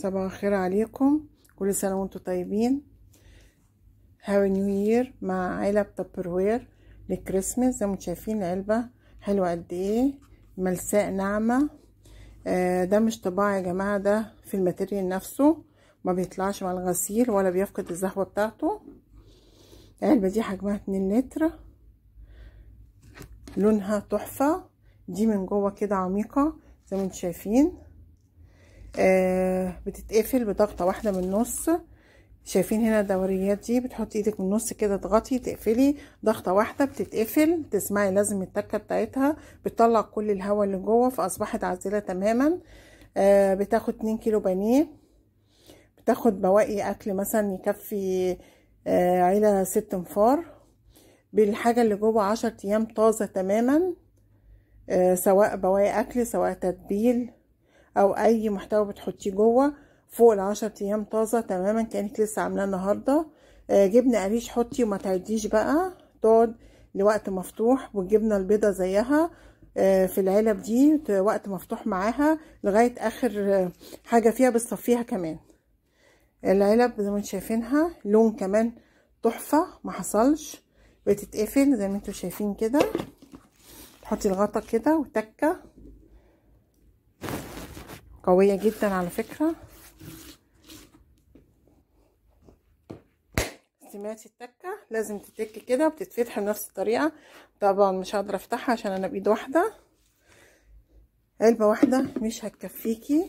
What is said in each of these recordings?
صباح الخير عليكم كل سنة وانتم طيبين هاو نيو يير مع علب تبروير للكريسماس زي ما شايفين العلبة حلوة قد ايه ملساء ناعمة آه ده مش طباع يا جماعة ده في الماتيريال نفسه ما بيطلعش مع الغسيل ولا بيفقد الزهوة بتاعته العلبة دي حجمها اتنين لتر لونها تحفة دي من جوه كده عميقة زي ما انتم شايفين آه، بتتقفل بضغطة واحدة من النص شايفين هنا الدوريات دي بتحطي ايدك من النص كده تضغطي تقفلي ضغطه واحده بتتقفل تسمعي لازم التكه بتاعتها بتطلع كل الهواء اللي جوه فاصبحت عازله تماما آه بتاخد 2 كيلو بانيه بتاخد بواقي اكل مثلا يكفي آه عيله ست انفار بالحاجه اللي جوه عشر ايام طازه تماما آه سواء بواقي اكل سواء تتبيل او اي محتوى بتحطيه جوه فوق العشر ايام طازه تماما كانك لسه عاملاه النهارده آه، جبنه قريش حطي وما تعديش بقى تقعد لوقت مفتوح والجبنه البيضه زيها آه، في العلب دي وقت مفتوح معاها لغايه اخر آه، حاجه فيها بتصفيها كمان العلب زي ما انتم شايفينها لون كمان تحفه ما حصلش بتتقفل زي ما انتم شايفين كده تحطي الغطا كده وتكه قوية جدا على فكرة سمعتي التكة لازم تتك كده بتتفتح بنفس الطريقة طبعا مش هقدر افتحها عشان انا بايد واحدة علبة واحدة مش هتكفيكي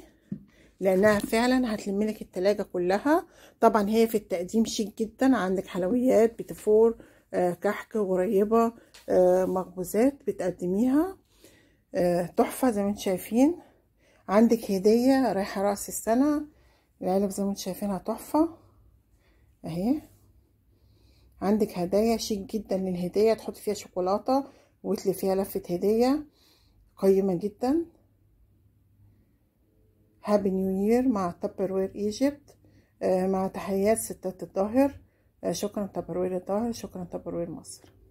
لانها فعلا هتلملك التلاجة كلها طبعا هي في التقديم شيك جدا عندك حلويات بتفور آه، كحك غريبة آه، مخبوزات بتقدميها آه، تحفة زي ما انتم شايفين عندك هدية رايحة رأس السنة العلب زي ما انتم شايفينها تحفة اهي عندك هدايا شيك جدا للهدية تحط فيها شوكولاتة وتلي فيها لفة هدية قيمة جدا هابي نيو يير مع تابر وير ايجيبت مع تحيات ستات الظاهر آه، شكرا تابر وير الظاهر شكرا تابر وير مصر